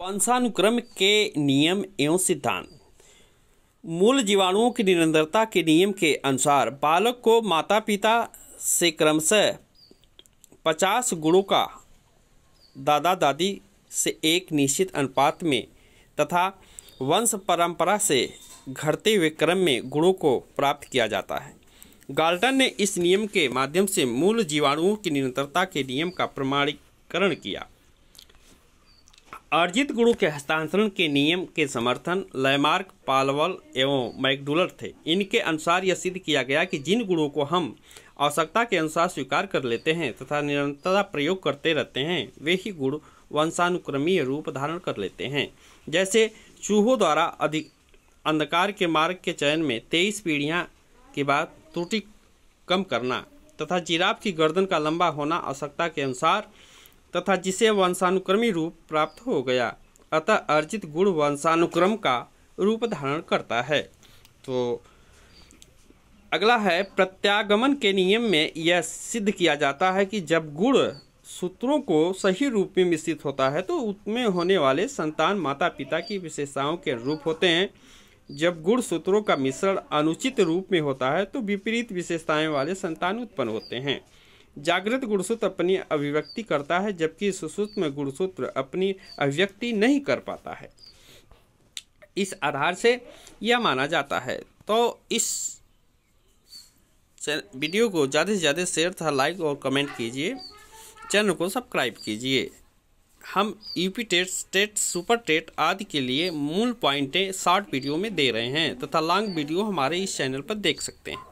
वंशानुक्रम के नियम एवं सिद्धांत मूल जीवाणुओं की निरंतरता के नियम के अनुसार बालक को माता पिता से क्रमशः पचास गुणों का दादा दादी से एक निश्चित अनुपात में तथा वंश परंपरा से घटते हुए क्रम में गुणों को प्राप्त किया जाता है गाल्टन ने इस नियम के माध्यम से मूल जीवाणुओं की निरंतरता के नियम का प्रमाणीकरण किया अर्जित गुरु के हस्तांतरण के नियम के समर्थन लयमार्क पालवल एवं मैकडुलर थे इनके अनुसार यह सिद्ध किया गया कि जिन गुणों को हम आवश्यकता के अनुसार स्वीकार कर लेते हैं तथा निरंतरता प्रयोग करते रहते हैं वे ही गुण वंशानुक्रमीय रूप धारण कर लेते हैं जैसे चूहों द्वारा अधिक अंधकार के मार्ग के चयन में तेईस पीढ़ियाँ के बाद त्रुटि कम करना तथा जिराब की गर्दन का लंबा होना आवश्यकता के अनुसार तथा जिसे वंशानुक्रमी रूप प्राप्त हो गया अतः अर्जित गुण वंशानुक्रम का रूप धारण करता है तो अगला है प्रत्यागमन के नियम में यह सिद्ध किया जाता है कि जब गुण सूत्रों को सही रूप में मिश्रित होता है तो उसमें होने वाले संतान माता पिता की विशेषताओं के रूप होते हैं जब गुण सूत्रों का मिश्रण अनुचित रूप में होता है तो विपरीत विशेषताएं वाले संतान उत्पन्न होते हैं जागृत गुणसूत्र अपनी अभिव्यक्ति करता है जबकि सुसुप्त में गुणसूत्र अपनी अभिव्यक्ति नहीं कर पाता है इस आधार से यह माना जाता है तो इस वीडियो को ज़्यादा से ज़्यादा शेयर तथा लाइक और कमेंट कीजिए चैनल को सब्सक्राइब कीजिए हम UP TET state super TET आदि के लिए मूल पॉइंटें शॉर्ट वीडियो में दे रहे हैं तथा लॉन्ग वीडियो हमारे इस चैनल पर देख सकते हैं